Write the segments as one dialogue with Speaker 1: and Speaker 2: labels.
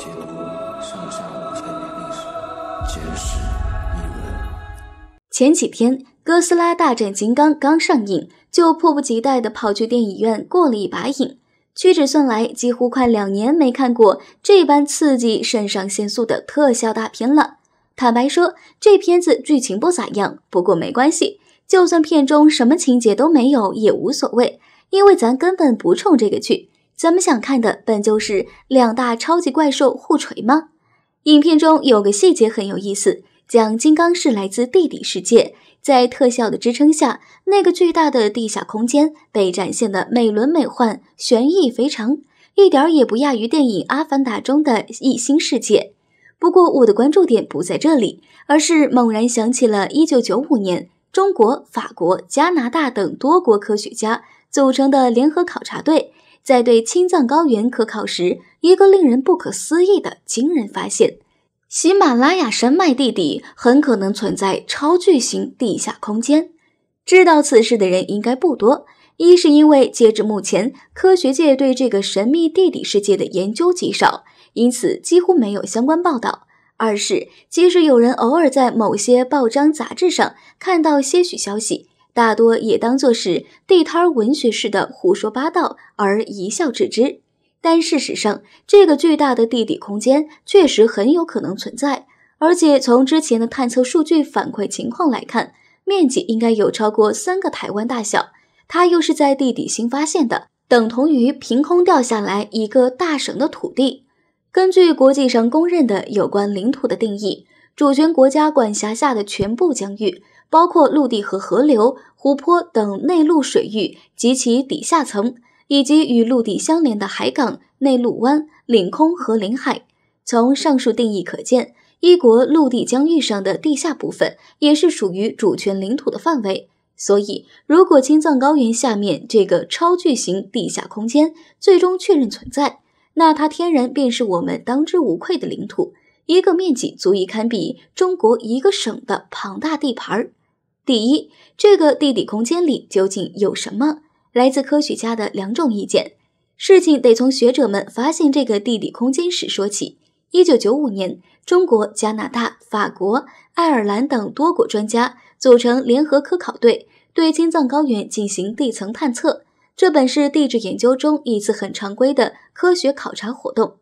Speaker 1: 下年历史，前几天，《哥斯拉大战金刚》刚上映，就迫不及待的跑去电影院过了一把瘾。屈指算来，几乎快两年没看过这般刺激、肾上腺素的特效大片了。坦白说，这片子剧情不咋样，不过没关系，就算片中什么情节都没有也无所谓，因为咱根本不冲这个去。咱们想看的本就是两大超级怪兽互锤吗？影片中有个细节很有意思，讲金刚是来自地底世界，在特效的支撑下，那个巨大的地下空间被展现的美轮美奂，悬疑非常，一点也不亚于电影《阿凡达》中的异星世界。不过我的关注点不在这里，而是猛然想起了一九九五年中国、法国、加拿大等多国科学家组成的联合考察队。在对青藏高原科考时，一个令人不可思议的惊人发现：喜马拉雅山脉地底很可能存在超巨型地下空间。知道此事的人应该不多，一是因为截至目前，科学界对这个神秘地底世界的研究极少，因此几乎没有相关报道；二是即使有人偶尔在某些报章杂志上看到些许消息。大多也当做是地摊文学式的胡说八道而一笑置之，但事实上，这个巨大的地底空间确实很有可能存在，而且从之前的探测数据反馈情况来看，面积应该有超过三个台湾大小。它又是在地底新发现的，等同于凭空掉下来一个大省的土地。根据国际上公认的有关领土的定义，主权国家管辖下的全部疆域。包括陆地和河流、湖泊等内陆水域及其底下层，以及与陆地相连的海港、内陆湾、领空和领海。从上述定义可见，一国陆地疆域上的地下部分也是属于主权领土的范围。所以，如果青藏高原下面这个超巨型地下空间最终确认存在，那它天然便是我们当之无愧的领土，一个面积足以堪比中国一个省的庞大地盘儿。第一，这个地底空间里究竟有什么？来自科学家的两种意见。事情得从学者们发现这个地底空间时说起。一九九五年，中国、加拿大、法国、爱尔兰等多国专家组成联合科考队，对青藏高原进行地层探测。这本是地质研究中一次很常规的科学考察活动。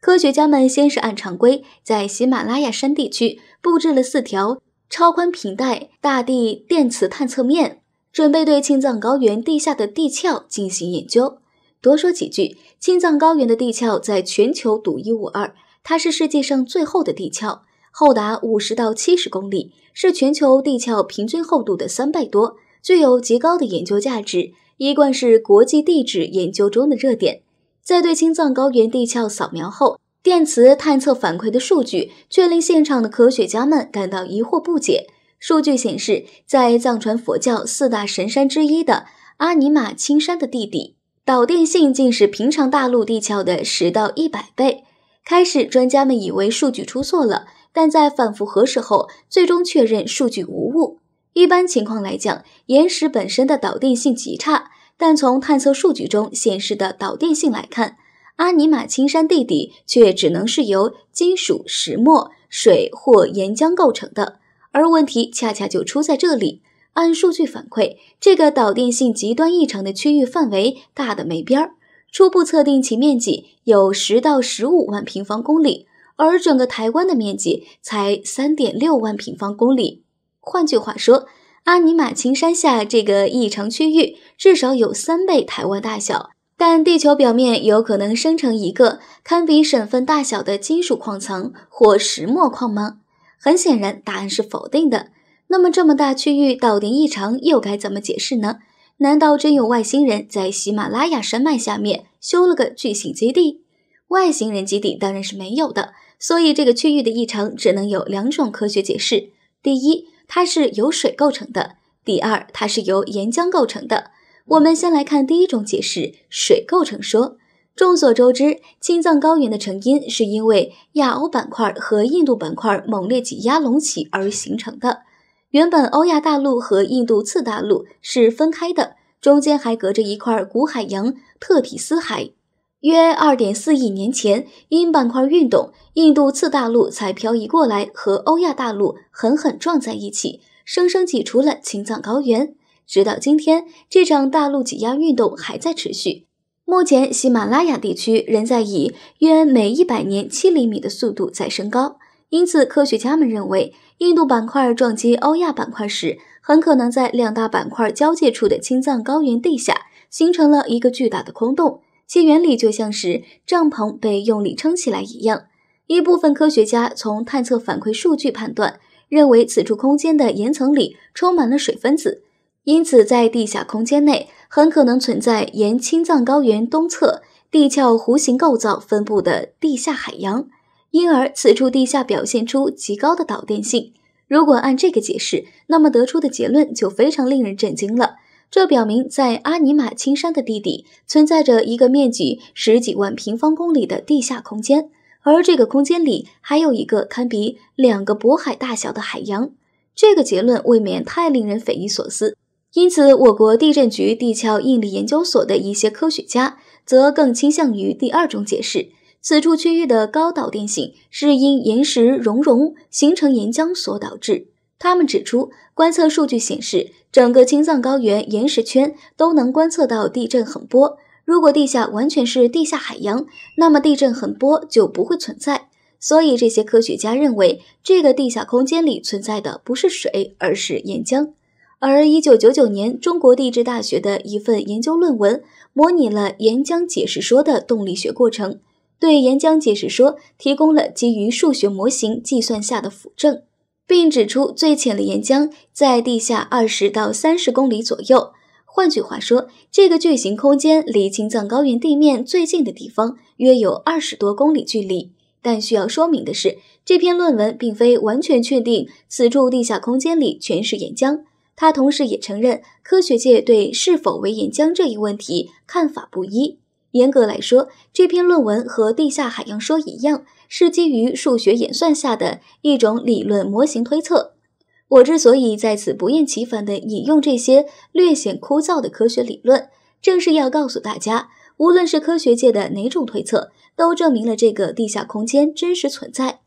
Speaker 1: 科学家们先是按常规，在喜马拉雅山地区布置了四条。超宽频带大地电磁探测面，准备对青藏高原地下的地壳进行研究。多说几句，青藏高原的地壳在全球独一无二，它是世界上最厚的地壳，厚达五十到七十公里，是全球地壳平均厚度的三倍多，具有极高的研究价值，一贯是国际地质研究中的热点。在对青藏高原地壳扫描后。电磁探测反馈的数据却令现场的科学家们感到疑惑不解。数据显示，在藏传佛教四大神山之一的阿尼玛青山的地底，导电性竟是平常大陆地壳的十到一百倍。开始，专家们以为数据出错了，但在反复核实后，最终确认数据无误。一般情况来讲，岩石本身的导电性极差，但从探测数据中显示的导电性来看。阿尼玛青山地底却只能是由金属、石墨、水或岩浆构成的，而问题恰恰就出在这里。按数据反馈，这个导电性极端异常的区域范围大的没边儿，初步测定其面积有十到十五万平方公里，而整个台湾的面积才三点六万平方公里。换句话说，阿尼玛青山下这个异常区域至少有三倍台湾大小。但地球表面有可能生成一个堪比省份大小的金属矿层或石墨矿吗？很显然，答案是否定的。那么这么大区域导电异常又该怎么解释呢？难道真有外星人在喜马拉雅山脉下面修了个巨型基地？外星人基地当然是没有的。所以这个区域的异常只能有两种科学解释：第一，它是由水构成的；第二，它是由岩浆构成的。我们先来看第一种解释：水构成说。众所周知，青藏高原的成因是因为亚欧板块和印度板块猛烈挤压隆起而形成的。原本欧亚大陆和印度次大陆是分开的，中间还隔着一块古海洋——特提斯海。约二点四亿年前，因板块运动，印度次大陆才漂移过来，和欧亚大陆狠狠撞在一起，生生挤出了青藏高原。直到今天，这场大陆挤压运动还在持续。目前，喜马拉雅地区仍在以约每一百年七厘米的速度在升高。因此，科学家们认为，印度板块撞击欧亚板块时，很可能在两大板块交界处的青藏高原地下形成了一个巨大的空洞，其原理就像是帐篷被用力撑起来一样。一部分科学家从探测反馈数据判断，认为此处空间的岩层里充满了水分子。因此，在地下空间内很可能存在沿青藏高原东侧地壳弧形构造分布的地下海洋，因而此处地下表现出极高的导电性。如果按这个解释，那么得出的结论就非常令人震惊了。这表明，在阿尼玛青山的地底存在着一个面积十几万平方公里的地下空间，而这个空间里还有一个堪比两个渤海大小的海洋。这个结论未免太令人匪夷所思。因此，我国地震局地壳应力研究所的一些科学家则更倾向于第二种解释：此处区域的高导电性是因岩石熔融形成岩浆所导致。他们指出，观测数据显示，整个青藏高原岩石圈都能观测到地震横波。如果地下完全是地下海洋，那么地震横波就不会存在。所以，这些科学家认为，这个地下空间里存在的不是水，而是岩浆。而一九九九年，中国地质大学的一份研究论文模拟了岩浆解释说的动力学过程，对岩浆解释说提供了基于数学模型计算下的辅证，并指出最浅的岩浆在地下二十到三十公里左右。换句话说，这个巨型空间离青藏高原地面最近的地方约有二十多公里距离。但需要说明的是，这篇论文并非完全确定此处地下空间里全是岩浆。他同时也承认，科学界对是否为岩浆这一问题看法不一。严格来说，这篇论文和地下海洋说一样，是基于数学演算下的一种理论模型推测。我之所以在此不厌其烦地引用这些略显枯燥的科学理论，正是要告诉大家，无论是科学界的哪种推测，都证明了这个地下空间真实存在。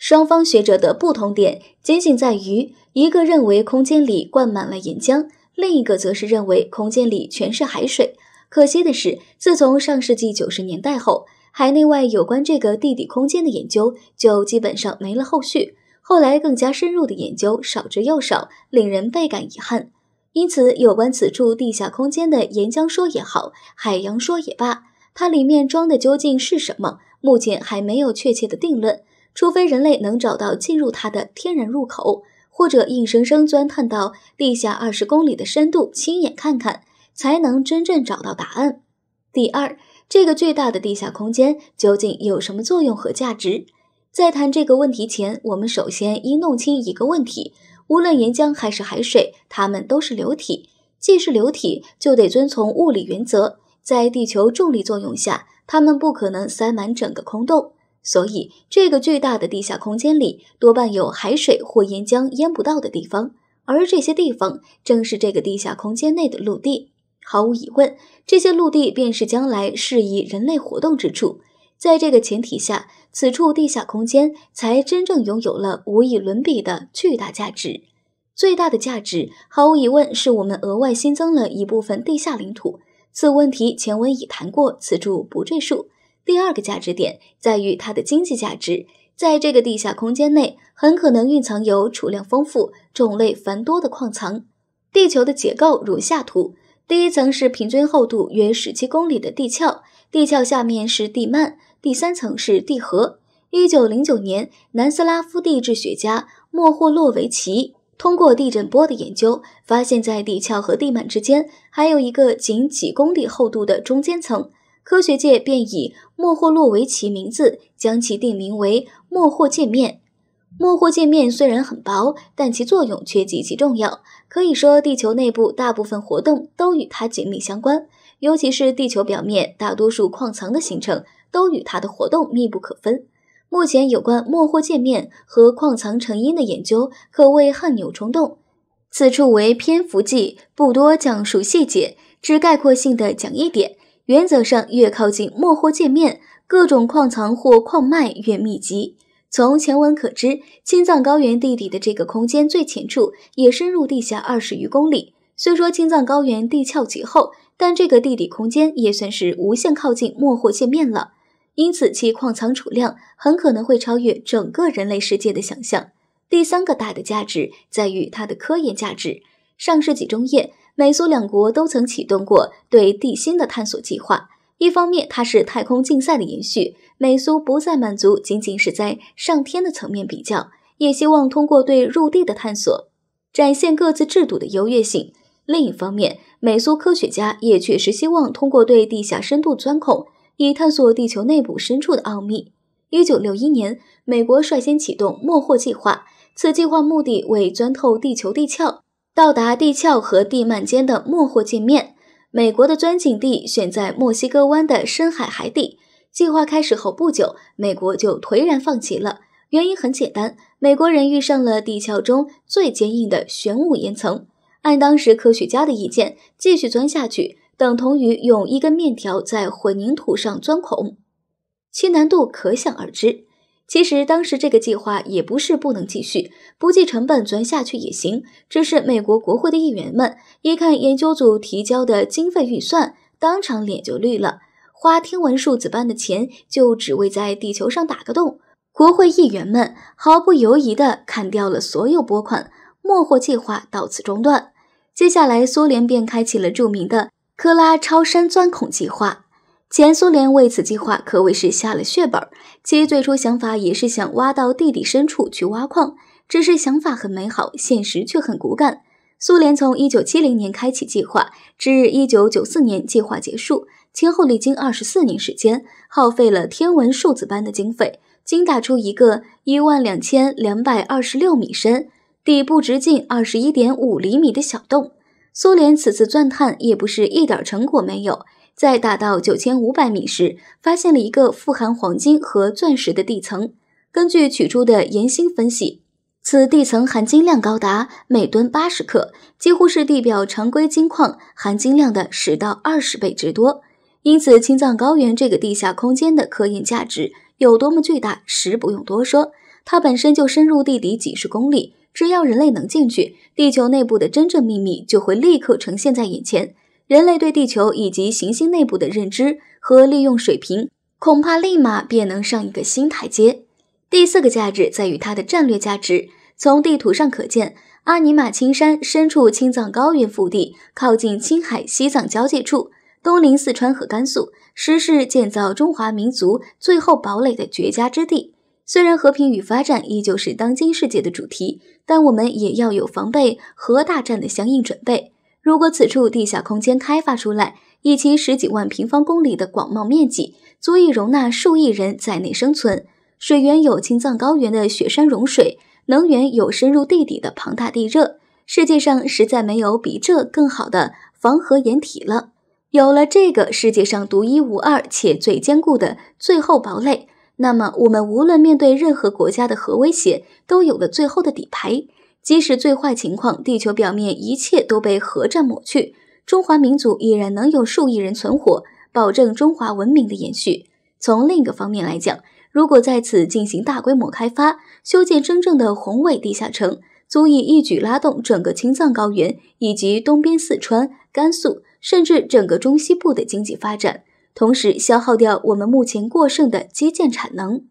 Speaker 1: 双方学者的不同点，仅仅在于一个认为空间里灌满了岩浆，另一个则是认为空间里全是海水。可惜的是，自从上世纪九十年代后，海内外有关这个地底空间的研究就基本上没了后续，后来更加深入的研究少之又少，令人倍感遗憾。因此，有关此处地下空间的岩浆说也好，海洋说也罢，它里面装的究竟是什么，目前还没有确切的定论。除非人类能找到进入它的天然入口，或者硬生生钻探到地下二十公里的深度，亲眼看看，才能真正找到答案。第二，这个巨大的地下空间究竟有什么作用和价值？在谈这个问题前，我们首先应弄清一个问题：无论岩浆还是海水，它们都是流体。既是流体，就得遵从物理原则，在地球重力作用下，它们不可能塞满整个空洞。所以，这个巨大的地下空间里多半有海水或岩浆淹不到的地方，而这些地方正是这个地下空间内的陆地。毫无疑问，这些陆地便是将来适宜人类活动之处。在这个前提下，此处地下空间才真正拥有了无以伦比的巨大价值。最大的价值，毫无疑问是我们额外新增了一部分地下领土。此问题前文已谈过，此处不赘述。第二个价值点在于它的经济价值，在这个地下空间内，很可能蕴藏有储量丰富、种类繁多的矿藏。地球的结构如下图：第一层是平均厚度约十七公里的地壳，地壳下面是地幔，第三层是地核。一九零九年，南斯拉夫地质学家莫霍洛维奇通过地震波的研究，发现，在地壳和地幔之间，还有一个仅几公里厚度的中间层。科学界便以莫霍洛维奇名字将其定名为莫霍界面。莫霍界面虽然很薄，但其作用却极其重要。可以说，地球内部大部分活动都与它紧密相关，尤其是地球表面大多数矿层的形成都与它的活动密不可分。目前有关莫霍界面和矿层成因的研究可谓汗牛充栋。此处为篇幅记，不多讲述细节，只概括性的讲一点。原则上，越靠近莫货界面，各种矿藏或矿脉越密集。从前文可知，青藏高原地底的这个空间最浅处也深入地下二十余公里。虽说青藏高原地壳极厚，但这个地底空间也算是无限靠近莫货界面了，因此其矿藏储量很可能会超越整个人类世界的想象。第三个大的价值在于它的科研价值。上世纪中叶。美苏两国都曾启动过对地心的探索计划。一方面，它是太空竞赛的延续，美苏不再满足仅仅是在上天的层面比较，也希望通过对入地的探索，展现各自制度的优越性。另一方面，美苏科学家也确实希望通过对地下深度钻孔，以探索地球内部深处的奥秘。一九六一年，美国率先启动莫霍计划，此计划目的为钻透地球地壳。到达地壳和地幔间的莫霍界面，美国的钻井地选在墨西哥湾的深海海底。计划开始后不久，美国就颓然放弃了。原因很简单，美国人遇上了地壳中最坚硬的玄武岩层。按当时科学家的意见，继续钻下去，等同于用一根面条在混凝土上钻孔，其难度可想而知。其实当时这个计划也不是不能继续，不计成本钻下去也行。只是美国国会的议员们一看研究组提交的经费预算，当场脸就绿了，花天文数字般的钱就只为在地球上打个洞。国会议员们毫不犹疑地砍掉了所有拨款，莫霍计划到此中断。接下来，苏联便开启了著名的科拉超深钻孔计划。前苏联为此计划可谓是下了血本，其最初想法也是想挖到地底深处去挖矿，只是想法很美好，现实却很骨感。苏联从一九七零年开启计划，至一九九四年计划结束，前后历经二十四年时间，耗费了天文数字般的经费，精打出一个一万两千两百二十六米深、底部直径二十一点五厘米的小洞。苏联此次钻探也不是一点成果没有。在达到九千五百米时，发现了一个富含黄金和钻石的地层。根据取出的岩芯分析，此地层含金量高达每吨八十克，几乎是地表常规金矿含金量的十到二十倍之多。因此，青藏高原这个地下空间的科研价值有多么巨大，实不用多说。它本身就深入地底几十公里，只要人类能进去，地球内部的真正秘密就会立刻呈现在眼前。人类对地球以及行星内部的认知和利用水平，恐怕立马便能上一个新台阶。第四个价值在于它的战略价值。从地图上可见，阿尼玛青山身处青藏高原腹地，靠近青海西藏交界处，东临四川和甘肃，实是建造中华民族最后堡垒的绝佳之地。虽然和平与发展依旧是当今世界的主题，但我们也要有防备核大战的相应准备。如果此处地下空间开发出来，以及十几万平方公里的广袤面积，足以容纳数亿人在内生存。水源有青藏高原的雪山融水，能源有深入地底的庞大地热。世界上实在没有比这更好的防核掩体了。有了这个世界上独一无二且最坚固的最后堡垒，那么我们无论面对任何国家的核威胁，都有了最后的底牌。即使最坏情况，地球表面一切都被核战抹去，中华民族依然能有数亿人存活，保证中华文明的延续。从另一个方面来讲，如果在此进行大规模开发，修建真正的宏伟地下城，足以一举拉动整个青藏高原以及东边四川、甘肃，甚至整个中西部的经济发展，同时消耗掉我们目前过剩的基建产能。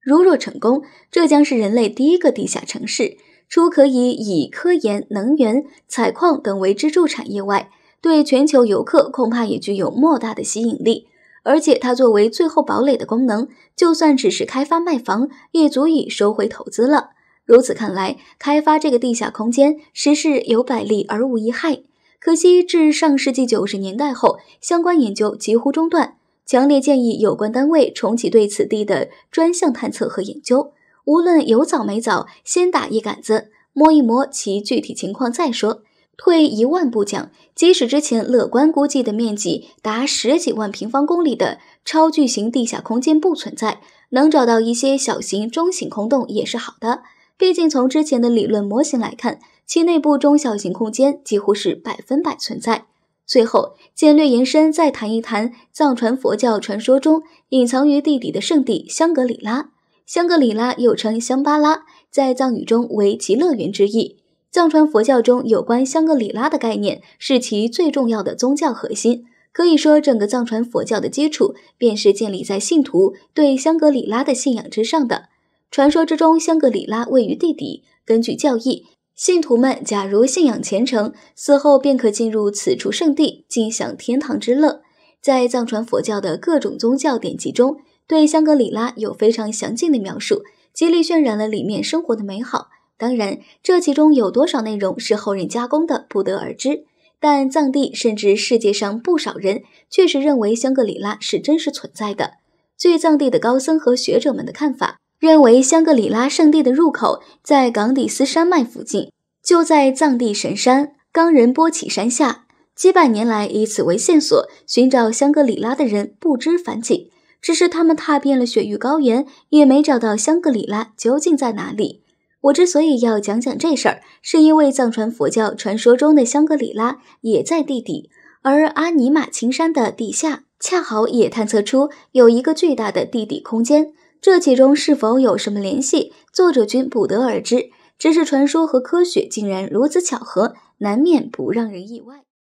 Speaker 1: 如若成功，这将是人类第一个地下城市。除可以以科研、能源、采矿等为支柱产业外，对全球游客恐怕也具有莫大的吸引力。而且，它作为最后堡垒的功能，就算只是开发卖房，也足以收回投资了。如此看来，开发这个地下空间，实是有百利而无一害。可惜，至上世纪九十年代后，相关研究几乎中断。强烈建议有关单位重启对此地的专项探测和研究。无论有早没早，先打一杆子，摸一摸其具体情况再说。退一万步讲，即使之前乐观估计的面积达十几万平方公里的超巨型地下空间不存在，能找到一些小型、中型空洞也是好的。毕竟从之前的理论模型来看，其内部中小型空间几乎是百分百存在。最后，简略延伸再谈一谈藏传佛教传说中隐藏于地底的圣地香格里拉。香格里拉又称香巴拉，在藏语中为极乐园之意。藏传佛教中有关香格里拉的概念是其最重要的宗教核心，可以说整个藏传佛教的基础便是建立在信徒对香格里拉的信仰之上的。传说之中，香格里拉位于地底。根据教义，信徒们假如信仰虔诚，死后便可进入此处圣地，尽享天堂之乐。在藏传佛教的各种宗教典籍中。对香格里拉有非常详尽的描述，极力渲染了里面生活的美好。当然，这其中有多少内容是后人加工的，不得而知。但藏地甚至世界上不少人确实认为香格里拉是真实存在的。据藏地的高僧和学者们的看法，认为香格里拉圣地的入口在冈底斯山脉附近，就在藏地神山冈仁波齐山下。几百年来，以此为线索寻找香格里拉的人不知凡几。只是他们踏遍了雪域高原，也没找到香格里拉究竟在哪里。我之所以要讲讲这事儿，是因为藏传佛教传说中的香格里拉也在地底，而阿尼玛青山的地下恰好也探测出有一个巨大的地底空间。这其中是否有什么联系，作者均不得而知。只是传说和科学竟然如此巧合，难免不让人意外。